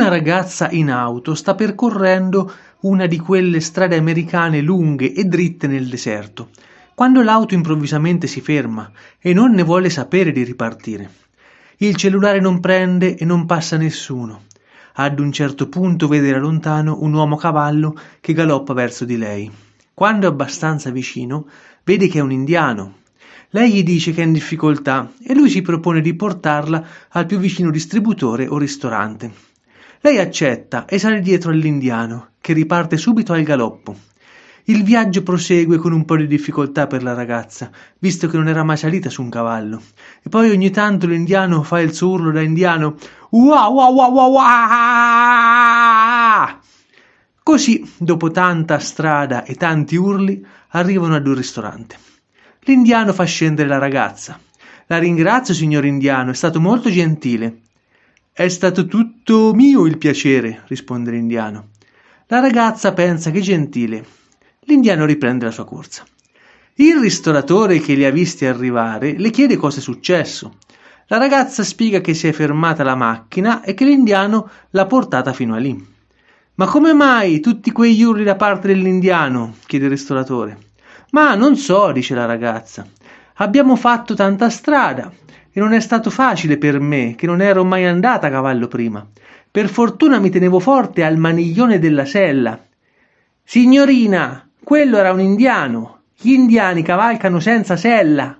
Una ragazza in auto sta percorrendo una di quelle strade americane lunghe e dritte nel deserto, quando l'auto improvvisamente si ferma e non ne vuole sapere di ripartire. Il cellulare non prende e non passa nessuno. Ad un certo punto vede da lontano un uomo cavallo che galoppa verso di lei. Quando è abbastanza vicino, vede che è un indiano. Lei gli dice che è in difficoltà e lui si propone di portarla al più vicino distributore o ristorante. Lei accetta e sale dietro all'indiano, che riparte subito al galoppo. Il viaggio prosegue con un po' di difficoltà per la ragazza, visto che non era mai salita su un cavallo. E poi ogni tanto l'indiano fa il suo urlo da indiano Wah wah wah wah wah! Così, dopo tanta strada e tanti urli, arrivano ad un ristorante. L'indiano fa scendere la ragazza. La ringrazio, signor indiano, è stato molto gentile. È stato tutto mio il piacere, risponde l'indiano. La ragazza pensa che gentile. L'indiano riprende la sua corsa. Il ristoratore che li ha visti arrivare le chiede cosa è successo. La ragazza spiega che si è fermata la macchina e che l'indiano l'ha portata fino a lì. Ma come mai tutti quegli urli da parte dell'indiano? chiede il ristoratore. Ma non so, dice la ragazza. Abbiamo fatto tanta strada e non è stato facile per me, che non ero mai andata a cavallo prima. Per fortuna mi tenevo forte al maniglione della sella. Signorina, quello era un indiano. Gli indiani cavalcano senza sella.